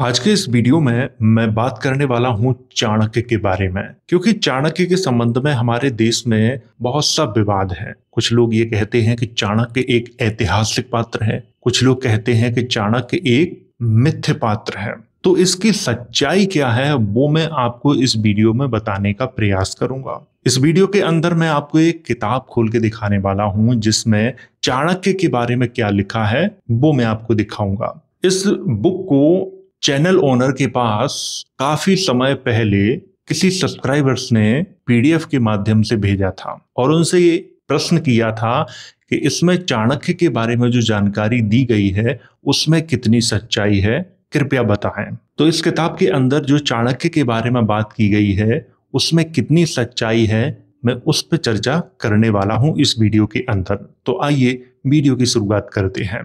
आज के इस वीडियो में मैं बात करने वाला हूं चाणक्य के बारे में क्योंकि चाणक्य के संबंध में हमारे देश में बहुत सा विवाद है कुछ लोग ये कहते हैं कि चाणक्य एक ऐतिहासिक पात्र है कुछ लोग कहते हैं कि चाणक्य एक मिथ्य पात्र है तो इसकी सच्चाई क्या है वो मैं आपको इस वीडियो में बताने का प्रयास करूंगा इस वीडियो के अंदर मैं आपको एक किताब खोल के दिखाने वाला हूं जिसमें चाणक्य के बारे में क्या लिखा है वो मैं आपको दिखाऊंगा इस बुक को चैनल ओनर के पास काफी समय पहले किसी सब्सक्राइबर्स ने पीडीएफ के माध्यम से भेजा था और उनसे ये प्रश्न किया था कि इसमें चाणक्य के बारे में जो जानकारी दी गई है उसमें कितनी सच्चाई है कृपया बताएं तो इस किताब के अंदर जो चाणक्य के बारे में बात की गई है उसमें कितनी सच्चाई है मैं उस पर चर्चा करने वाला हूं इस वीडियो के अंदर तो आइए वीडियो की शुरुआत करते हैं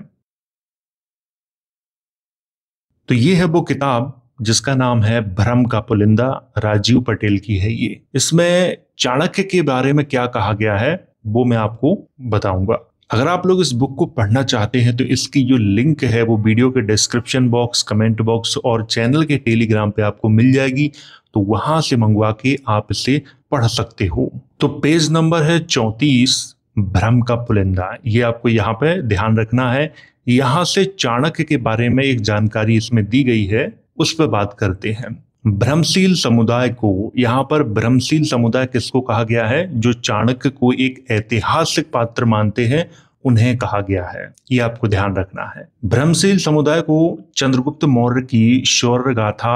तो ये है वो किताब जिसका नाम है भ्रम का पुलिंदा राजीव पटेल की है ये इसमें चाणक्य के बारे में क्या कहा गया है वो मैं आपको बताऊंगा अगर आप लोग इस बुक को पढ़ना चाहते हैं तो इसकी जो लिंक है वो वीडियो के डिस्क्रिप्शन बॉक्स कमेंट बॉक्स और चैनल के टेलीग्राम पे आपको मिल जाएगी तो वहां से मंगवा के आप इसे पढ़ सकते हो तो पेज नंबर है चौंतीस भ्रम का पुलिंदा ये आपको यहाँ पे ध्यान रखना है यहां से चाणक्य के बारे में एक जानकारी इसमें दी गई है उस पर बात करते हैं भ्रमशील समुदाय को यहाँ पर भ्रमशील समुदाय किसको कहा गया है जो चाणक्य को एक ऐतिहासिक पात्र मानते हैं उन्हें कहा गया है ये आपको ध्यान रखना है भ्रमशील समुदाय को चंद्रगुप्त मौर्य की शौर्य गाथा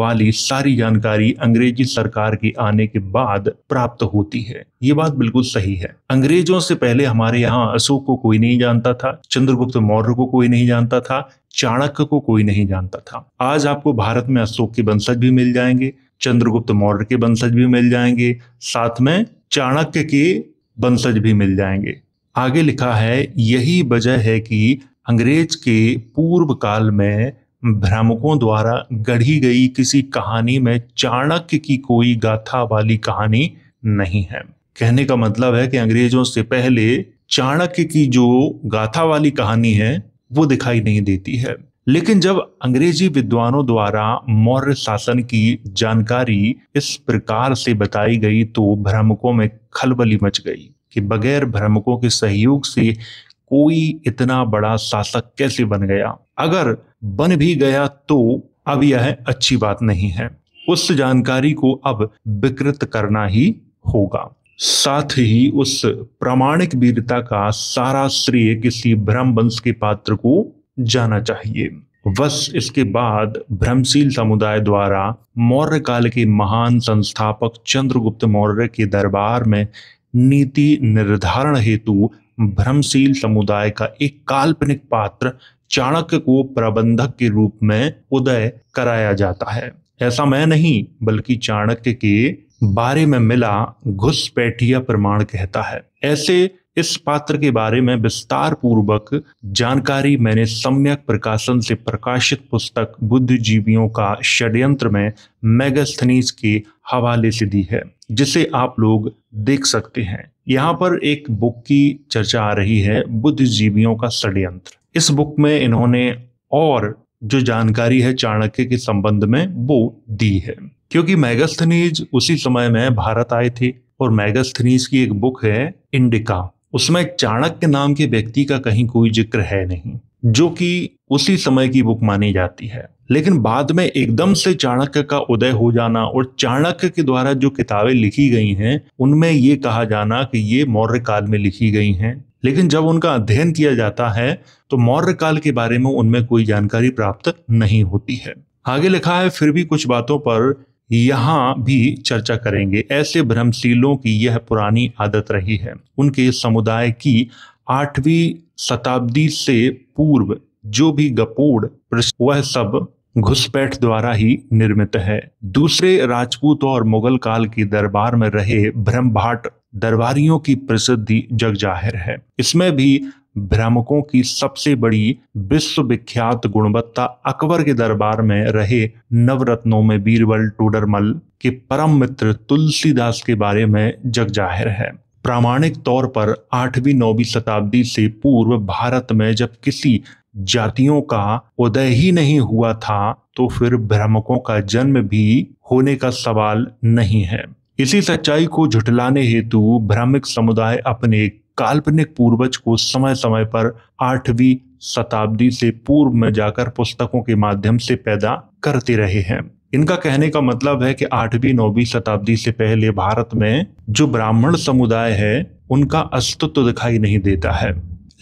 वाली सारी जानकारी अंग्रेजी सरकार के आने के बाद प्राप्त होती है ये बात बिल्कुल सही है अंग्रेजों से पहले हमारे यहाँ अशोक को कोई नहीं जानता था चंद्रगुप्त मौर्य को कोई नहीं जानता था चाणक्य को कोई नहीं जानता था आज आपको भारत में अशोक के वंशज भी मिल जाएंगे चंद्रगुप्त मौर्य के वंशज भी मिल जाएंगे साथ में चाणक्य के वंशज भी मिल जाएंगे आगे लिखा है यही वजह है कि अंग्रेज के पूर्व काल में भ्रामकों द्वारा गढ़ी गई किसी कहानी में चाणक्य की कोई गाथा वाली कहानी नहीं है कहने का मतलब है कि अंग्रेजों से पहले चाणक्य की जो गाथा वाली कहानी है वो दिखाई नहीं देती है लेकिन जब अंग्रेजी विद्वानों द्वारा मौर्य शासन की जानकारी इस प्रकार से बताई गई तो भ्रामकों में खलबली मच गई कि बगैर भ्रमकों के सहयोग से कोई इतना बड़ा शासक कैसे बन गया अगर बन भी गया तो अब यह अच्छी बात नहीं है उस जानकारी को अब विकृत करना ही होगा साथ ही उस प्रामाणिक वीरता का सारा श्रेय किसी भ्रम वंश के पात्र को जाना चाहिए बस इसके बाद भ्रमशील समुदाय द्वारा मौर्य काल के महान संस्थापक चंद्रगुप्त मौर्य के दरबार में नीति निर्धारण हेतु भ्रमशील समुदाय का एक काल्पनिक पात्र चाणक्य को प्रबंधक के रूप में उदय कराया जाता है ऐसा मैं नहीं बल्कि चाणक्य के बारे में मिला घुसपैठिया प्रमाण कहता है ऐसे इस पात्र के बारे में विस्तार पूर्वक जानकारी मैंने सम्यक प्रकाशन से प्रकाशित पुस्तक बुद्धिजीवियों का षड्यंत्र में मैगस्थनीज के हवाले से दी है जिसे आप लोग देख सकते हैं यहाँ पर एक बुक की चर्चा आ रही है बुद्धिजीवियों का षड्यंत्र इस बुक में इन्होंने और जो जानकारी है चाणक्य के संबंध में वो दी है क्योंकि मैगस्थनीज उसी समय में भारत आए थे और मैगस्थनीज की एक बुक है इंडिका उसमें चाणक्य नाम के व्यक्ति का कहीं कोई जिक्र है नहीं जो कि उसी समय की बुक मानी जाती है लेकिन बाद में एकदम से चाणक्य का उदय हो जाना और चाणक्य के द्वारा जो किताबें लिखी गई हैं उनमें ये कहा जाना कि ये मौर्य काल में लिखी गई हैं लेकिन जब उनका अध्ययन किया जाता है तो मौर्य काल के बारे में उनमें कोई जानकारी प्राप्त नहीं होती है आगे लिखा है फिर भी कुछ बातों पर यहाँ भी चर्चा करेंगे ऐसे भ्रमशीलों की यह पुरानी आदत रही है उनके समुदाय की आठवीं शताब्दी से पूर्व जो भी गपोड़ वह सब घुसपैठ द्वारा ही निर्मित है दूसरे राजपूत और मुगल काल के दरबार में रहे ब्रह्मभाट दरबारियों की प्रसिद्धि जग जाहिर है इसमें भी भ्रामकों की सबसे बड़ी विश्वविख्यात गुणवत्ता अकबर के दरबार में रहे नवरत्नों में बीरबल टूडरमल के परम मित्र तुलसीदास के बारे में जग जाहिर है प्रामाणिक तौर पर आठवीं नौवीं शताब्दी से पूर्व भारत में जब किसी जातियों का उदय ही नहीं हुआ था तो फिर भ्रमकों का जन्म भी होने का सवाल नहीं है इसी सच्चाई को झुटलाने हेतु भ्रमिक समुदाय अपने काल्पनिक पूर्वज को समय समय पर आठवीं शताब्दी से पूर्व में जाकर पुस्तकों के माध्यम से पैदा करते रहे हैं इनका कहने का मतलब है कि आठवीं नौवीं शताब्दी से पहले भारत में जो ब्राह्मण समुदाय है उनका अस्तित्व दिखाई नहीं देता है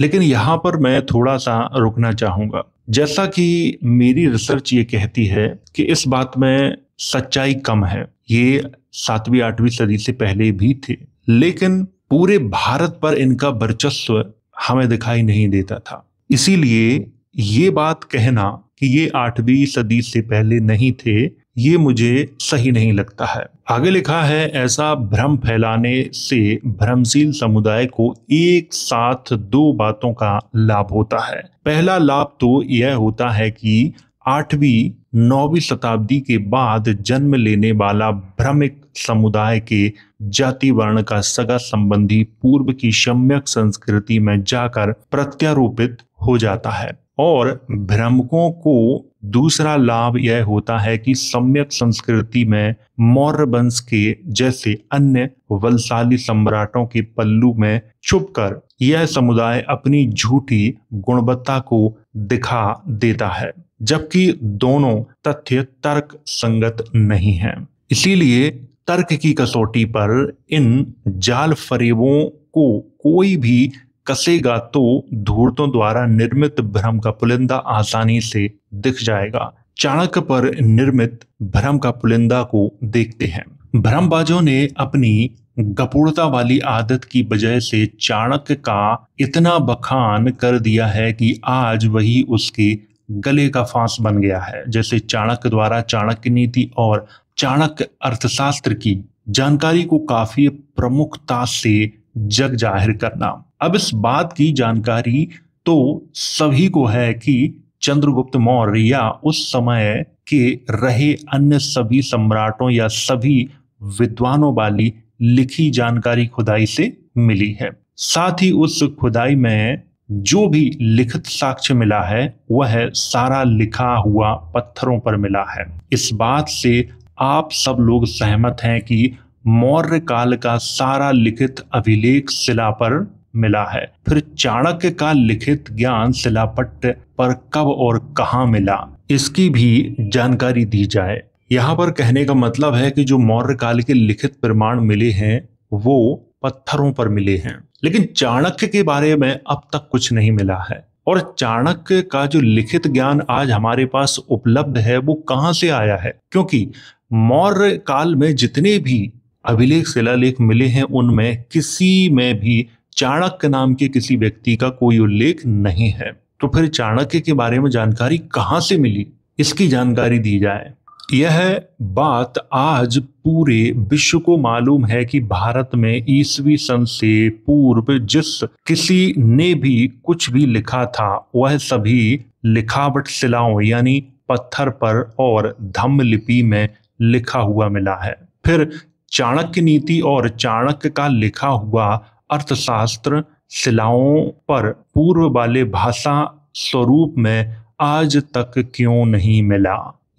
लेकिन यहाँ पर मैं थोड़ा सा रुकना चाहूंगा जैसा कि मेरी रिसर्च ये कहती है कि इस बात में सच्चाई कम है ये सातवीं आठवीं सदी से पहले भी थे लेकिन पूरे भारत पर इनका वर्चस्व हमें दिखाई नहीं देता था इसीलिए ये बात कहना कि ये आठवीं सदी से पहले नहीं थे ये मुझे सही नहीं लगता है आगे लिखा है ऐसा भ्रम फैलाने से भ्रमशील समुदाय को एक साथ दो बातों का लाभ होता है पहला लाभ तो यह होता है कि आठवीं नौवीं शताब्दी के बाद जन्म लेने वाला भ्रमिक समुदाय के जाति वर्ण का सगा संबंधी पूर्व की सम्यक संस्कृति में जाकर प्रत्यारोपित हो जाता है और भ्रमकों को दूसरा लाभ यह होता है कि सम्यक संस्कृति में मौर्य वंश के जैसे अन्य वलशाली सम्राटों के पल्लू में छुपकर यह समुदाय अपनी झूठी गुणवत्ता को दिखा देता है जबकि दोनों तथ्य तर्क संगत नहीं हैं इसीलिए तर्क की कसौटी पर इन जाल फरेबों को कोई भी कसेगा तो धूर्तों द्वारा निर्मित भ्रम का पुलिंदा आसानी से दिख जाएगा चाणक्य पर निर्मित भ्रम का पुलिंदा को देखते हैं भ्रमबाजों ने अपनी गपूरता वाली आदत की वजह से चाणक्य का इतना बखान कर दिया है कि आज वही उसके गले का फांस बन गया है जैसे चाणक्य द्वारा चाणक्य नीति और चाणक्य अर्थशास्त्र की जानकारी को काफी प्रमुखता से जग जाहिर करना अब इस बात की जानकारी तो सभी को है कि चंद्रगुप्त मौर्य या उस समय के रहे अन्य सभी सम्राटों या सभी विद्वानों वाली लिखी जानकारी खुदाई से मिली है साथ ही उस खुदाई में जो भी लिखित साक्ष्य मिला है वह है सारा लिखा हुआ पत्थरों पर मिला है इस बात से आप सब लोग सहमत हैं कि मौर्य काल का सारा लिखित अभिलेख शिला पर मिला है फिर चाणक्य का लिखित ज्ञान शिलापट्ट पर कब और कहाँ मिला इसकी भी जानकारी दी जाए यहाँ पर कहने का मतलब है कि जो मौर्य काल के लिखित प्रमाण मिले हैं वो पत्थरों पर मिले हैं लेकिन चाणक्य के बारे में अब तक कुछ नहीं मिला है और चाणक्य का जो लिखित ज्ञान आज हमारे पास उपलब्ध है वो कहाँ से आया है क्योंकि मौर्य काल में जितने भी अभिलेख शिलालेख मिले हैं उनमें किसी में भी चाणक्य नाम के किसी व्यक्ति का कोई उल्लेख नहीं है तो फिर चाणक्य के बारे में जानकारी कहाँ से मिली इसकी जानकारी दी जाए यह बात आज पूरे विश्व को मालूम है कि भारत में ईसवी सन से पूर्व जिस किसी ने भी कुछ भी लिखा था वह सभी लिखावट शिलाओं यानी पत्थर पर और धम्म लिपि में लिखा हुआ मिला है फिर चाणक्य नीति और चाणक्य का लिखा हुआ अर्थशास्त्र शिलाओं पर पूर्व वाले भाषा स्वरूप में आज तक क्यों नहीं मिला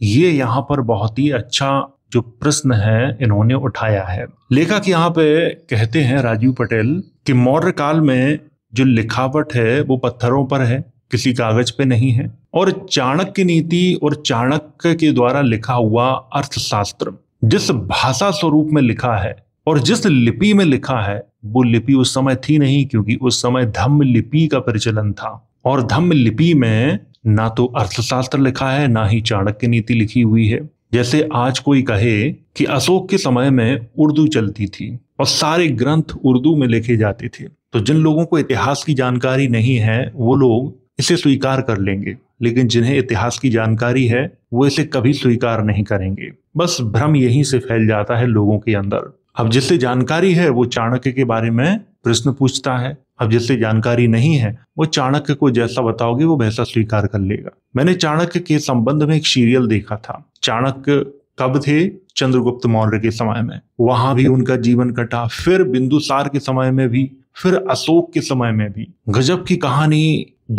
ये यहाँ पर बहुत ही अच्छा जो प्रश्न है इन्होंने उठाया है लेखक यहाँ पे कहते हैं राजीव पटेल कि मौर्य काल में जो लिखावट है वो पत्थरों पर है किसी कागज पे नहीं है और चाणक्य नीति और चाणक्य के द्वारा लिखा हुआ अर्थशास्त्र जिस भाषा स्वरूप में लिखा है और जिस लिपि में लिखा है वो लिपि उस समय थी नहीं क्योंकि उस समय धम्म लिपि का प्रचलन था और धम्म लिपि में ना तो अर्थशास्त्र लिखा है ना ही चाणक्य नीति लिखी हुई है जैसे आज कोई कहे कि अशोक के समय में उर्दू चलती थी और सारे ग्रंथ उर्दू में लिखे जाते थे तो जिन लोगों को इतिहास की जानकारी नहीं है वो लोग इसे स्वीकार कर लेंगे लेकिन जिन्हें इतिहास की जानकारी है वो इसे कभी स्वीकार नहीं करेंगे बस भ्रम यहीं से फैल जाता है लोगों के अंदर अब जिससे जानकारी है वो चाणक्य के बारे में प्रश्न पूछता है अब जिससे जानकारी नहीं है वो चाणक्य को जैसा बताओगे वो वैसा स्वीकार कर लेगा मैंने चाणक्य के संबंध में एक सीरियल देखा था चाणक्य कब थे चंद्रगुप्त मौर्य के समय में वहां भी उनका जीवन कटा फिर बिंदुसार के समय में भी फिर अशोक के समय में भी गजब की कहानी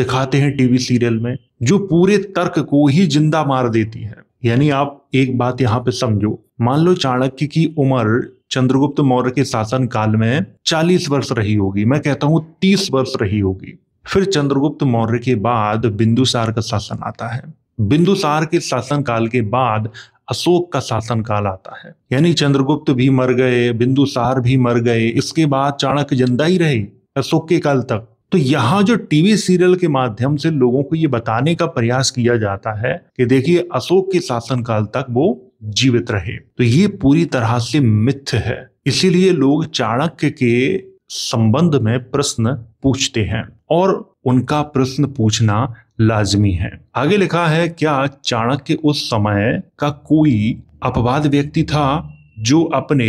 दिखाते हैं टीवी सीरियल में जो पूरे तर्क को ही जिंदा मार देती है यानी आप एक बात यहाँ पे समझो मान लो चाणक्य की उम्र चंद्रगुप्त मौर्य के शासन काल में 40 वर्ष रही होगी मैं कहता हूँ 30 वर्ष रही होगी फिर चंद्रगुप्त मौर्य के बाद बिंदुसार का शासन आता है बिंदुसार के शासन काल के बाद अशोक का शासन काल आता है यानी चंद्रगुप्त भी मर गए बिंदुसार भी मर गए इसके बाद चाणक्य जिंदा ही रहे अशोक के काल तक तो यहाँ जो टीवी सीरियल के माध्यम से लोगों को ये बताने का प्रयास किया जाता है कि देखिए अशोक के शासन काल तक वो जीवित रहे तो ये पूरी तरह से मिथ्य है इसीलिए लोग चाणक्य के संबंध में प्रश्न पूछते हैं और उनका प्रश्न पूछना लाजमी है आगे लिखा है क्या चाणक्य उस समय का कोई अपवाद व्यक्ति था जो अपने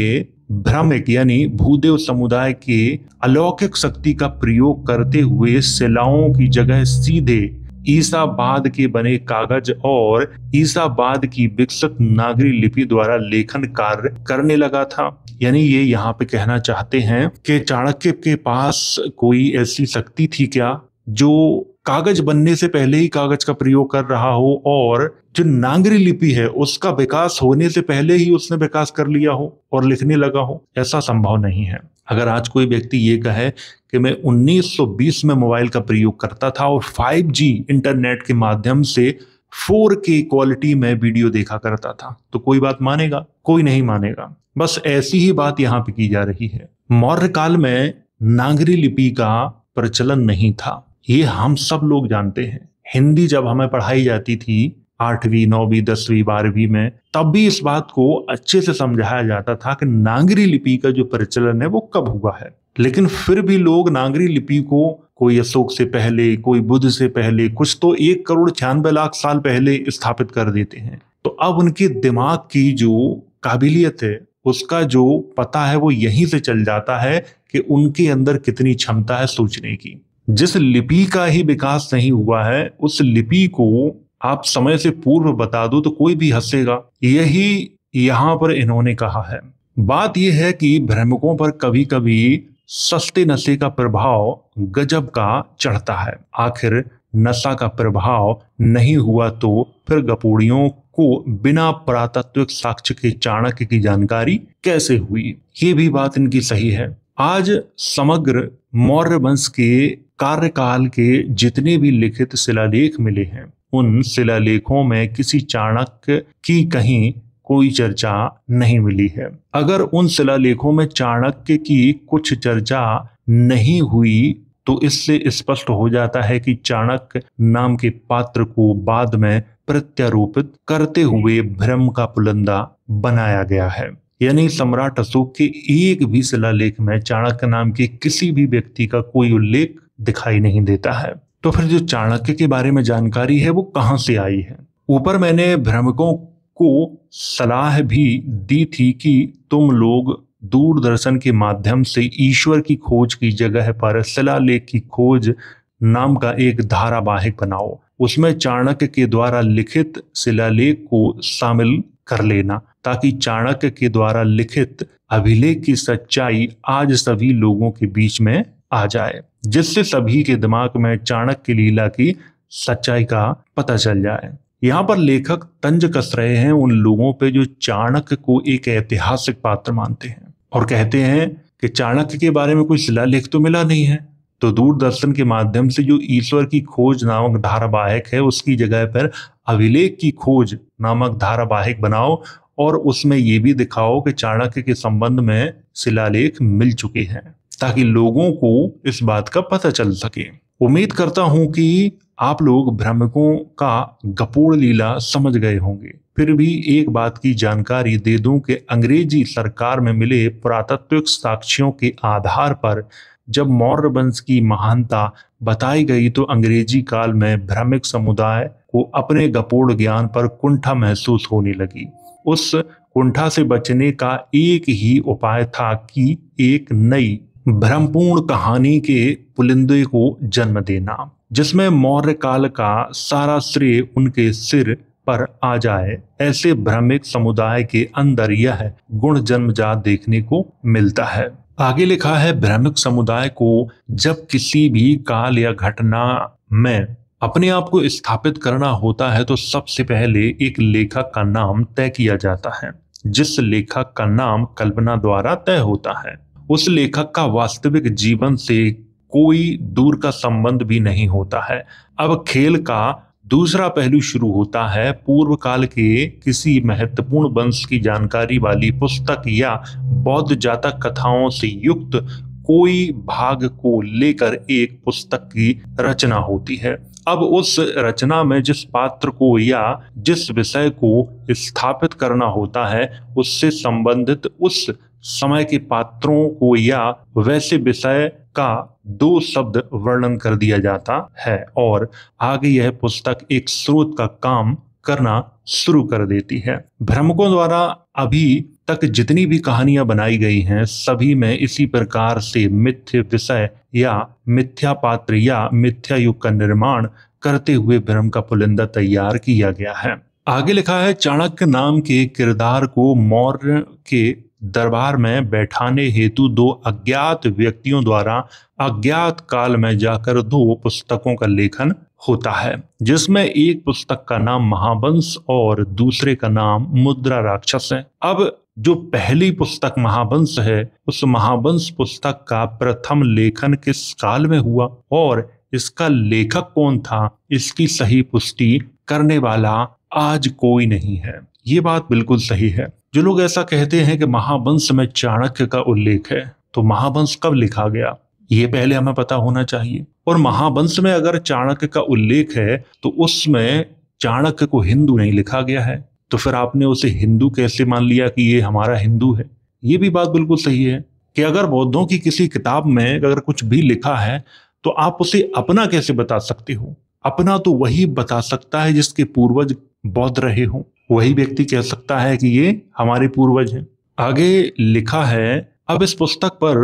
भ्रमिक यानी भूदेव समुदाय के अलौकिक शक्ति का प्रयोग करते हुए शिलाओं की जगह सीधे ईसाबाद के बने कागज और ईसाबाद की विकसित नागरी लिपि द्वारा लेखन कार्य करने लगा था यानी ये यहाँ पे कहना चाहते हैं कि चाणक्य के पास कोई ऐसी शक्ति थी क्या जो कागज बनने से पहले ही कागज का प्रयोग कर रहा हो और जो नागरी लिपि है उसका विकास होने से पहले ही उसने विकास कर लिया हो और लिखने लगा हो ऐसा संभव नहीं है अगर आज कोई व्यक्ति ये कहे कि मैं 1920 में मोबाइल का प्रयोग करता था और 5G इंटरनेट के माध्यम से 4K क्वालिटी में वीडियो देखा करता था तो कोई बात मानेगा कोई नहीं मानेगा बस ऐसी ही बात यहां पे की जा रही है मौर्य काल में नागरी लिपि का प्रचलन नहीं था ये हम सब लोग जानते हैं हिंदी जब हमें पढ़ाई जाती थी आठवीं नौवीं दसवीं बारहवीं में तब भी इस बात को अच्छे से समझाया जाता था कि नागरी लिपि का जो प्रचलन है वो कब हुआ है लेकिन फिर भी लोग नागरी लिपि को कोई अशोक से पहले कोई बुद्ध से पहले कुछ तो एक करोड़ छियानबे लाख साल पहले स्थापित कर देते हैं तो अब उनके दिमाग की जो काबिलियत है उसका जो पता है वो यहीं से चल जाता है कि उनके अंदर कितनी क्षमता है सोचने की जिस लिपि का ही विकास नहीं हुआ है उस लिपि को आप समय से पूर्व बता दो तो कोई भी हंसेगा यही यहां पर इन्होंने कहा है बात यह है कि भ्रमकों पर कभी कभी सस्ती नशे का प्रभाव गजब का चढ़ता है आखिर नशा का प्रभाव नहीं हुआ तो फिर गपोड़ियों को बिना पुरातत्विक साक्ष्य के चाणक्य की जानकारी कैसे हुई ये भी बात इनकी सही है आज समग्र मौर्य वंश के कार्यकाल के जितने भी लिखित शिलालेख मिले हैं उन शिलालेखों में किसी चाणक्य की कहीं कोई चर्चा नहीं मिली है अगर उन शिलालेखों में चाणक्य की कुछ चर्चा नहीं हुई तो इससे स्पष्ट हो जाता है कि चाणक्य नाम के पात्र को बाद में प्रत्यारोपित करते हुए भ्रम का पुलंदा बनाया गया है यानी सम्राट अशोक के एक भी शिलालेख में चाणक्य नाम के किसी भी व्यक्ति का कोई उल्लेख दिखाई नहीं देता है तो फिर जो चाणक्य के बारे में जानकारी है वो कहाँ से आई है ऊपर मैंने भ्रमकों को सलाह भी दी थी कि तुम लोग दूरदर्शन के माध्यम से ईश्वर की खोज की जगह पर शिलालेख की खोज नाम का एक धारावाहिक बनाओ उसमें चाणक्य के द्वारा लिखित शिलालेख को शामिल कर लेना ताकि चाणक्य के द्वारा लिखित अभिलेख की सच्चाई आज सभी लोगों के बीच में आ जाए जिससे सभी के दिमाग में चाणक्य लीला की सच्चाई का पता चल जाए यहाँ पर लेखक तंज कस रहे हैं उन लोगों पे जो चाणक्य को एक ऐतिहासिक पात्र मानते हैं और कहते हैं कि चाणक्य के बारे में कोई शिलालेख तो मिला नहीं है तो दूरदर्शन के माध्यम से जो ईश्वर की खोज नामक धारावाहिक है उसकी जगह पर अभिलेख की खोज नामक धारावाहिक बनाओ और उसमें ये भी दिखाओ कि चाणक्य के संबंध में शिलालेख मिल चुके हैं ताकि लोगों को इस बात का पता चल सके उम्मीद करता हूं कि आप लोग भ्रमिकों का गपोड़ लीला समझ गए होंगे फिर भी एक बात की जानकारी दे दूं कि अंग्रेजी सरकार में मिले पुरातत्विक साक्ष्यों के आधार पर जब मौर्य वंश की महानता बताई गई तो अंग्रेजी काल में भ्रमिक समुदाय को अपने गपोड़ ज्ञान पर कुंठा महसूस होने लगी उस कुंठा से बचने का एक ही उपाय था कि एक नई भ्रमपूर्ण कहानी के पुलिंदे को जन्म देना जिसमें मौर्य काल का सारा श्रेय उनके सिर पर आ जाए ऐसे भ्रमिक समुदाय के अंदर यह गुण जन्मजात देखने को मिलता है आगे लिखा है भ्रमिक समुदाय को जब किसी भी काल या घटना में अपने आप को स्थापित करना होता है तो सबसे पहले एक लेखक का नाम तय किया जाता है जिस लेखक का नाम कल्पना द्वारा तय होता है उस लेखक का वास्तविक जीवन से कोई दूर का संबंध भी नहीं होता है अब खेल का दूसरा पहलू शुरू होता है पूर्व काल के किसी महत्वपूर्ण वंश की जानकारी वाली पुस्तक या बौद्ध जातक कथाओं से युक्त कोई भाग को लेकर एक पुस्तक की रचना होती है अब उस रचना में जिस पात्र को या जिस विषय को स्थापित करना होता है उससे संबंधित उस समय के पात्रों को या वैसे विषय का दो शब्द वर्णन कर दिया जाता है और आगे यह पुस्तक एक स्रोत का काम करना शुरू कर देती है भ्रमकों द्वारा अभी तक जितनी भी कहानियां बनाई गई हैं सभी में इसी प्रकार से मिथ्य विषय या मिथ्या पात्र या मिथ्या युग का निर्माण करते हुए भ्रम का पुलिंदा तैयार किया गया है आगे लिखा है चाणक्य नाम के किरदार को मौर्य के दरबार में बैठाने हेतु दो अज्ञात व्यक्तियों द्वारा अज्ञात काल में जाकर दो पुस्तकों का लेखन होता है जिसमें एक पुस्तक का नाम महावंश और दूसरे का नाम मुद्रा राक्षस है अब जो पहली पुस्तक महावंश है उस महावंश पुस्तक का प्रथम लेखन किस काल में हुआ और इसका लेखक कौन था इसकी सही पुष्टि करने वाला आज कोई नहीं है ये बात बिल्कुल सही है जो लोग ऐसा कहते हैं कि महावंश में चाणक्य का उल्लेख है तो महावंश कब लिखा गया ये पहले हमें पता होना चाहिए और महावंश में अगर चाणक्य का उल्लेख है तो उसमें चाणक्य को हिंदू नहीं लिखा गया है तो फिर आपने उसे हिंदू कैसे मान लिया कि ये हमारा हिंदू है ये भी बात बिल्कुल सही है कि अगर बौद्धों की किसी किताब में अगर कुछ भी लिखा है तो आप उसे अपना कैसे बता सकते हो अपना तो वही बता सकता है जिसके पूर्वज बौद्ध रहे हों वही व्यक्ति कह सकता है कि ये हमारे पूर्वज हैं आगे लिखा है अब इस पुस्तक पर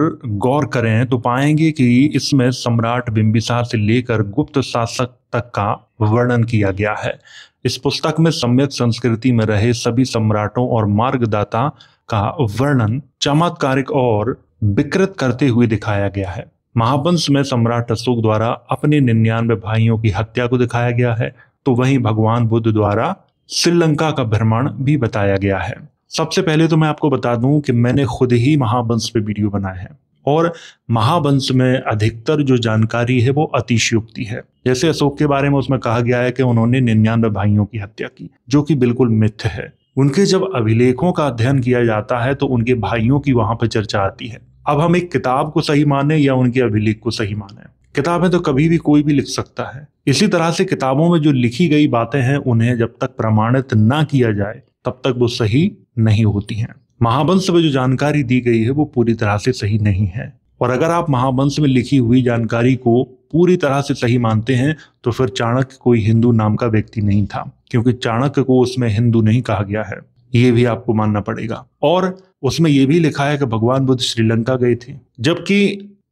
गौर करें तो पाएंगे कि इसमें सम्राट बिंबिसार से लेकर गुप्त शासक तक का वर्णन किया गया है इस पुस्तक में सम्यक संस्कृति में रहे सभी सम्राटों और मार्गदाता का वर्णन चमत्कारिक और विकृत करते हुए दिखाया गया है महावंश में सम्राट अशोक द्वारा अपने निन्यानवे भाइयों की हत्या को दिखाया गया है तो वहीं भगवान बुद्ध द्वारा श्रीलंका का भ्रमण भी बताया गया है सबसे पहले तो मैं आपको बता दूं कि मैंने खुद ही महावंश पे वीडियो बनाए हैं और महावंश में अधिकतर जो जानकारी है वो अतिशयोक्ति है जैसे अशोक के बारे में उसमें कहा गया है कि उन्होंने निन्यानवे भाइयों की हत्या की जो कि बिल्कुल मिथ्य है उनके जब अभिलेखों का अध्ययन किया जाता है तो उनके भाइयों की वहां पर चर्चा आती है अब हम एक किताब को सही माने या उनके अभिलेख को सही माने किताबें तो कभी भी कोई भी लिख सकता है इसी तरह से किताबों में जो लिखी गई बातें हैं उन्हें जब तक प्रमाणित ना किया जाए तब तक वो सही नहीं होती हैं महावंश में जो जानकारी दी गई है वो पूरी तरह से सही नहीं है और अगर आप महावंश में लिखी हुई जानकारी को पूरी तरह से सही मानते हैं तो फिर चाणक्य कोई हिंदू नाम का व्यक्ति नहीं था क्योंकि चाणक्य को उसमें हिंदू नहीं कहा गया है ये भी आपको मानना पड़ेगा और उसमें यह भी लिखा है कि भगवान बुद्ध श्रीलंका गए थे जबकि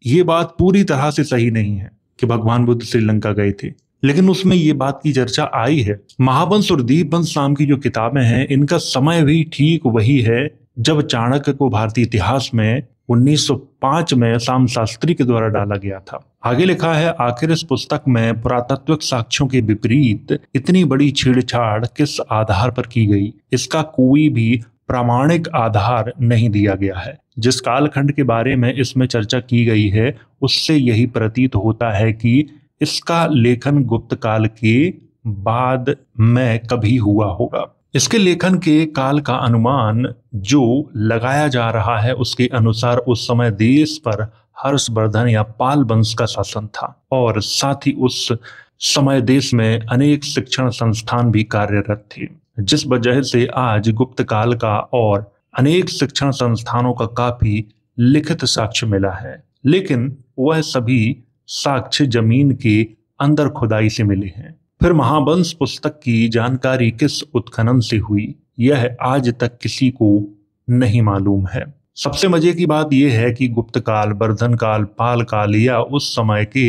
ये बात पूरी तरह से सही नहीं है कि भगवान बुद्ध श्रीलंका गए थे लेकिन उसमें ये बात की चर्चा आई है महावंश और दीप वंश नाम की जो किताबें हैं इनका समय भी ठीक वही है जब चाणक्य को भारतीय इतिहास में 1905 में शाम शास्त्री के द्वारा डाला गया था आगे लिखा है आखिर इस पुस्तक में पुरातत्विक साक्ष्यों के विपरीत इतनी बड़ी छेड़छाड़ किस आधार पर की गई इसका कोई भी प्रामाणिक आधार नहीं दिया गया है जिस कालखंड के बारे में इसमें चर्चा की गई है उससे यही प्रतीत होता है कि इसका लेखन गुप्त काल के बाद में कभी हुआ होगा इसके लेखन के काल का अनुमान जो लगाया जा रहा है उसके अनुसार उस समय देश पर हर्षवर्धन या पाल वंश का शासन था और साथ ही उस समय देश में अनेक शिक्षण संस्थान भी कार्यरत थे जिस वजह से आज गुप्त काल का और अनेक शिक्षण संस्थानों का काफी लिखित साक्ष्य मिला है लेकिन वह सभी साक्ष्य जमीन के अंदर खुदाई से मिले हैं फिर महावंश पुस्तक की जानकारी किस उत्खनन से हुई यह आज तक किसी को नहीं मालूम है सबसे मजे की बात यह है कि गुप्त काल वर्धन काल पाल काल या उस समय के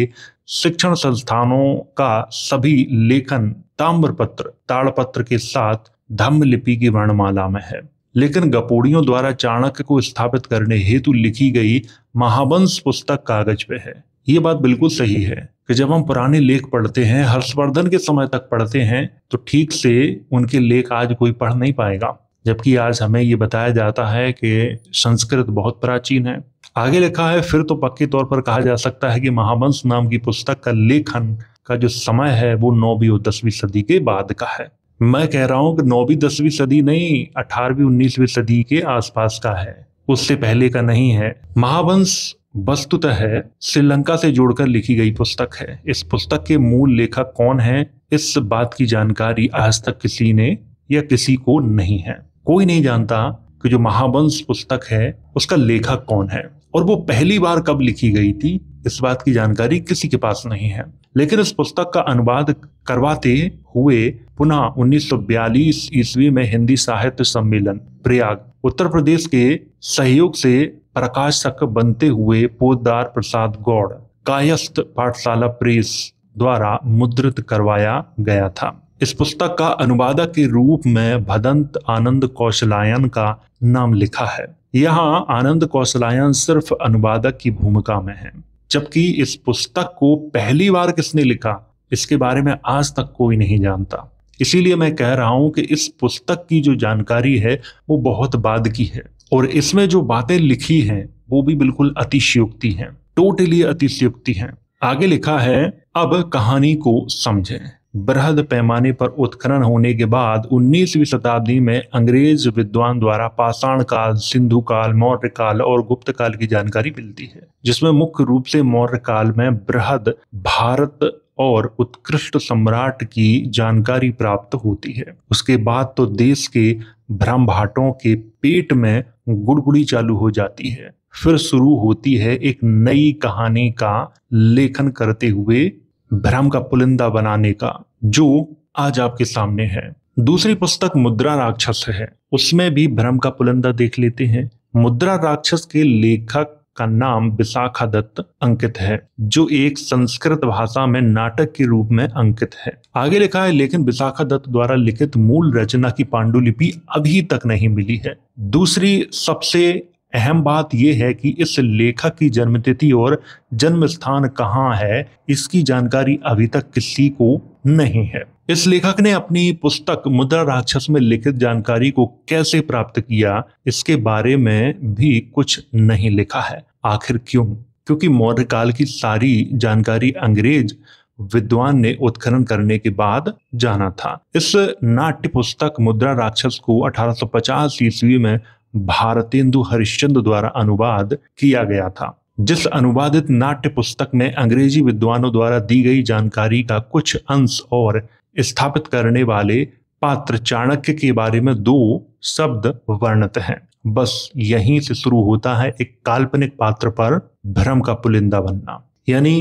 शिक्षण संस्थानों का सभी लेखन ताम्रपत्र ताड़पत्र के साथ धम्म लिपि की वर्णमाला में है लेकिन गपोड़ियों द्वारा चाणक्य को स्थापित करने हेतु लिखी गई महावंश पुस्तक कागज पे है ये बात बिल्कुल सही है कि जब हम पुराने लेख पढ़ते हैं हर्षवर्धन के समय तक पढ़ते हैं तो ठीक से उनके लेख आज कोई पढ़ नहीं पाएगा जबकि आज हमें ये बताया जाता है कि संस्कृत बहुत प्राचीन है आगे लिखा है फिर तो पक्के तौर पर कहा जा सकता है कि महावंश नाम की पुस्तक का लेखन का जो समय है वो नौवीं और दसवीं सदी के बाद का है मैं कह रहा हूं कि नौवीं दसवीं सदी नहीं अठारहवीं उन्नीसवीं सदी के आसपास का है उससे पहले का नहीं है महावंश वस्तुतः है श्रीलंका से जोड़कर लिखी गई पुस्तक है इस पुस्तक के मूल लेखक कौन है इस बात की जानकारी आज तक किसी ने या किसी को नहीं है कोई नहीं जानता कि जो महावंश पुस्तक है उसका लेखक कौन है और वो पहली बार कब लिखी गई थी इस बात की जानकारी किसी के पास नहीं है लेकिन इस पुस्तक का अनुवाद करवाते हुए पुनः 1942 ईस्वी में हिंदी साहित्य सम्मेलन प्रयाग उत्तर प्रदेश के सहयोग से प्रकाशक बनते हुए पोदार प्रसाद गौड़ कायस्थ पाठशाला प्रेस द्वारा मुद्रित करवाया गया था इस पुस्तक का अनुवादक के रूप में भदंत आनंद कौशलायन का नाम लिखा है यहाँ आनंद कौशलायन सिर्फ अनुवादक की भूमिका में है जबकि इस पुस्तक को पहली बार किसने लिखा इसके बारे में आज तक कोई नहीं जानता इसीलिए मैं कह रहा हूं कि इस पुस्तक की जो जानकारी है वो बहुत बाद की है और इसमें जो बातें लिखी हैं वो भी बिल्कुल अतिशयोक्ति हैं टोटली अतिशयोक्ति हैं आगे लिखा है अब कहानी को समझें बृहद पैमाने पर उत्खनन होने के बाद 19वीं शताब्दी में अंग्रेज विद्वान द्वारा पाषाण काल सिंधु काल मौर्य काल और गुप्त काल की जानकारी मिलती है जिसमें मुख्य रूप से मौर्य काल में बृहद भारत और उत्कृष्ट सम्राट की जानकारी प्राप्त होती है उसके बाद तो देश के भाटों के पेट में गुड़गुड़ी चालू हो जाती है फिर शुरू होती है एक नई कहानी का लेखन करते हुए भ्रम का पुलिंदा बनाने का जो आज आपके सामने है दूसरी पुस्तक मुद्रा राक्षस है उसमें भी भ्रम का पुलिंदा देख लेते हैं मुद्रा राक्षस के लेखक का नाम विशाखा दत्त अंकित है जो एक संस्कृत भाषा में नाटक के रूप में अंकित है आगे लिखा है लेकिन विशाखा दत्त द्वारा लिखित मूल रचना की पांडुलिपि अभी तक नहीं मिली है दूसरी सबसे अहम बात यह है कि इस लेखक की जन्मतिथि और जन्म स्थान कहाँ है इसकी जानकारी अभी तक किसी को नहीं है इस लेखक ने अपनी पुस्तक मुद्रा राक्षस में लिखित जानकारी को कैसे प्राप्त किया इसके बारे में भी कुछ नहीं लिखा है आखिर क्यों क्योंकि मौर्य काल की सारी जानकारी अंग्रेज विद्वान ने उत्खनन करने के बाद जाना था इस नाट्य पुस्तक मुद्रा राक्षस को 1850 ईस्वी में भारतेंदु हरिश्चंद द्वारा अनुवाद किया गया था जिस अनुवादित नाट्य पुस्तक में अंग्रेजी विद्वानों द्वारा दी गई जानकारी का कुछ अंश और स्थापित करने वाले पात्र चाणक्य के बारे में दो शब्द वर्णित हैं बस यहीं से शुरू होता है एक काल्पनिक पात्र पर भ्रम का पुलिंदा बनना यानी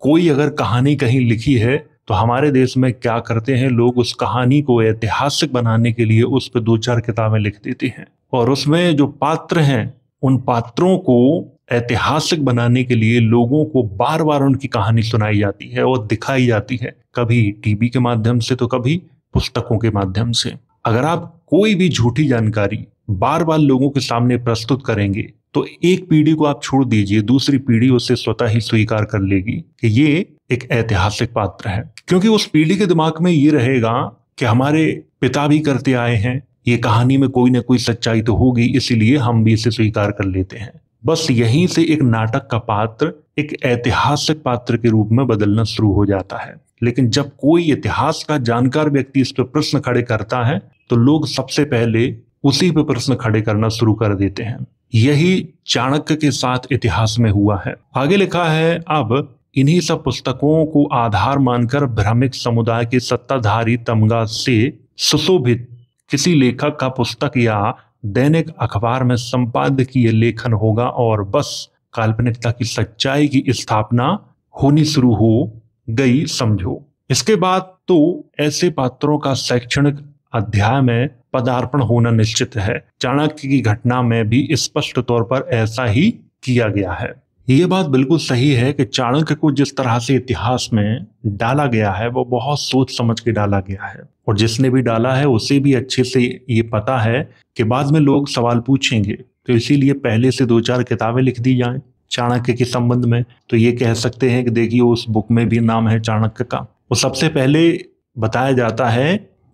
कोई अगर कहानी कहीं लिखी है तो हमारे देश में क्या करते हैं लोग उस कहानी को ऐतिहासिक बनाने के लिए उस पर दो चार किताबें लिख देते हैं और उसमें जो पात्र हैं उन पात्रों को ऐतिहासिक बनाने के लिए लोगों को बार बार उनकी कहानी सुनाई जाती है और दिखाई जाती है कभी टीवी के माध्यम से तो कभी पुस्तकों के माध्यम से अगर आप कोई भी झूठी जानकारी बार बार लोगों के सामने प्रस्तुत करेंगे तो एक पीढ़ी को आप छोड़ दीजिए दूसरी पीढ़ी उसे स्वतः ही स्वीकार कर लेगी कि ये एक ऐतिहासिक पात्र है क्योंकि उस पीढ़ी के दिमाग में ये रहेगा कि हमारे पिता भी करते आए हैं ये कहानी में कोई ना कोई सच्चाई तो होगी इसीलिए हम भी इसे स्वीकार कर लेते हैं बस यहीं से एक नाटक का पात्र एक ऐतिहासिक पात्र के रूप में बदलना शुरू हो जाता है लेकिन जब कोई इतिहास का जानकार व्यक्ति इस पर प्रश्न खड़े करता है तो लोग सबसे पहले उसी पे प्रश्न खड़े करना शुरू कर देते हैं यही चाणक्य के साथ इतिहास में हुआ है आगे लिखा है अब इन्हीं सब पुस्तकों को आधार मानकर भ्रमिक समुदाय के सत्ताधारी तमगा से सुशोभित किसी लेखक का पुस्तक या दैनिक अखबार में संपादकीय लेखन होगा और बस काल्पनिकता की सच्चाई की स्थापना होनी शुरू हो गई समझो इसके बाद तो ऐसे पात्रों का शैक्षणिक अध्याय में पदार्पण होना निश्चित है चाणक्य की घटना में भी स्पष्ट तौर पर ऐसा ही किया गया है ये बात बिल्कुल सही है कि चाणक्य को जिस तरह से इतिहास में डाला गया है वो बहुत सोच समझ के डाला गया है और जिसने भी डाला है उसे भी अच्छे से ये पता है कि बाद में लोग सवाल पूछेंगे तो इसीलिए पहले से दो चार किताबें लिख दी जाएं चाणक्य के संबंध में तो ये कह सकते हैं कि देखिए उस बुक में भी नाम है चाणक्य का और सबसे पहले बताया जाता है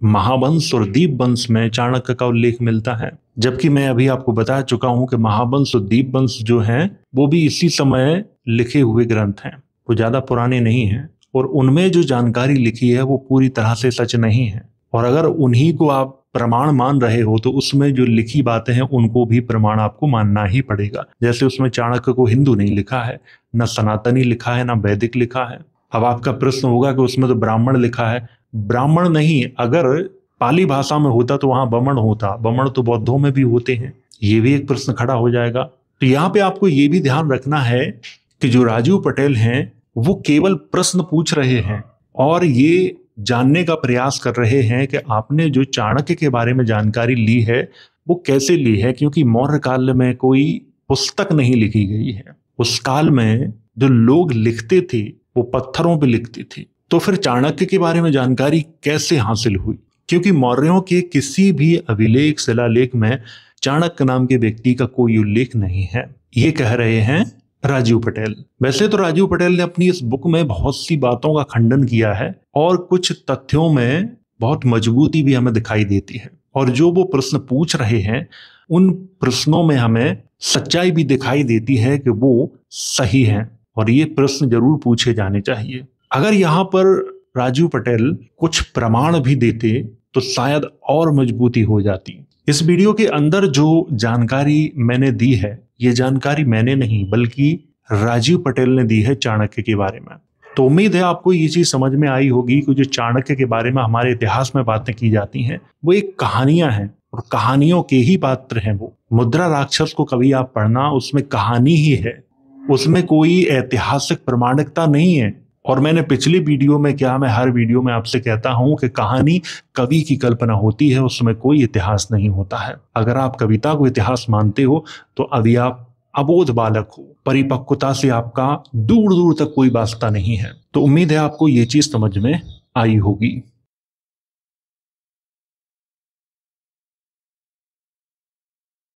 महावंश और दीप वंश में चाणक्य का उल्लेख मिलता है जबकि मैं अभी आपको बता चुका हूं कि महावंश और दीप वंश जो हैं वो भी इसी समय लिखे हुए ग्रंथ हैं वो ज्यादा पुराने नहीं हैं और उनमें जो जानकारी लिखी है वो पूरी तरह से सच नहीं है और अगर उन्हीं को आप प्रमाण मान रहे हो तो उसमें जो लिखी बातें हैं उनको भी प्रमाण आपको मानना ही पड़ेगा जैसे उसमें चाणक्य को हिंदू नहीं लिखा है न सनातनी लिखा है ना वैदिक लिखा है अब आपका प्रश्न होगा कि उसमें तो ब्राह्मण लिखा है ब्राह्मण नहीं अगर पाली भाषा में होता तो वहां बमण होता बमण तो बौद्धों में भी होते हैं ये भी एक प्रश्न खड़ा हो जाएगा तो यहाँ पे आपको ये भी ध्यान रखना है कि जो राजीव पटेल हैं वो केवल प्रश्न पूछ रहे हैं और ये जानने का प्रयास कर रहे हैं कि आपने जो चाणक्य के बारे में जानकारी ली है वो कैसे ली है क्योंकि मौर्य काल में कोई पुस्तक नहीं लिखी गई है उस काल में जो लोग लिखते थे वो पत्थरों पे लिखते थे तो फिर चाणक्य के बारे में जानकारी कैसे हासिल हुई क्योंकि मौर्यों के किसी भी अभिलेख शिलालेख में चाणक्य नाम के व्यक्ति का कोई उल्लेख नहीं है ये कह रहे हैं राजीव पटेल वैसे तो राजीव पटेल ने अपनी इस बुक में बहुत सी बातों का खंडन किया है और कुछ तथ्यों में बहुत मजबूती भी हमें दिखाई देती है और जो वो प्रश्न पूछ रहे हैं उन प्रश्नों में हमें सच्चाई भी दिखाई देती है कि वो सही हैं और ये प्रश्न जरूर पूछे जाने चाहिए अगर यहाँ पर राजू पटेल कुछ प्रमाण भी देते तो शायद और मजबूती हो जाती इस वीडियो के अंदर जो जानकारी मैंने दी है ये जानकारी मैंने नहीं बल्कि राजीव पटेल ने दी है चाणक्य के बारे में तो उम्मीद है आपको ये चीज़ समझ में आई होगी कि जो चाणक्य के बारे में हमारे इतिहास में बातें की जाती हैं वो एक कहानियां हैं और कहानियों के ही पात्र हैं वो मुद्रा राक्षस को कभी आप पढ़ना उसमें कहानी ही है उसमें कोई ऐतिहासिक प्रमाणिकता नहीं है और मैंने पिछली वीडियो में क्या मैं हर वीडियो में आपसे कहता हूं कि कहानी कवि की कल्पना होती है उसमें कोई इतिहास नहीं होता है अगर आप कविता को इतिहास मानते हो तो अभी आप अबोध बालक हो परिपक्वता से आपका दूर दूर तक कोई वास्ता नहीं है तो उम्मीद है आपको ये चीज समझ में आई होगी